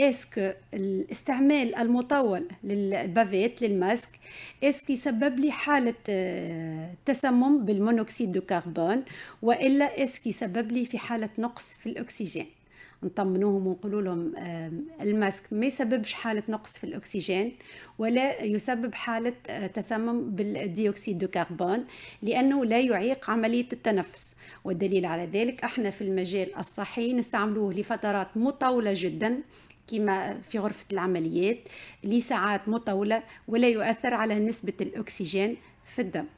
اسكو الاستعمال المطول للبافيت للماسك اسكو يسبب لي حالة آه، تسمم بالمونوكسيد دو كربون والا اسكو يسبب لي في حالة نقص في الاكسجين نطمنوهم ونقولوا لهم الماسك ما يسببش حالة نقص في الأكسجين ولا يسبب حالة آه، تسمم بالديوكسيد دو كربون لأنه لا يعيق عملية التنفس والدليل على ذلك احنا في المجال الصحي نستعملوه لفترات مطولة جدا كما في غرفة العمليات لساعات مطولة ولا يؤثر على نسبة الأكسجين في الدم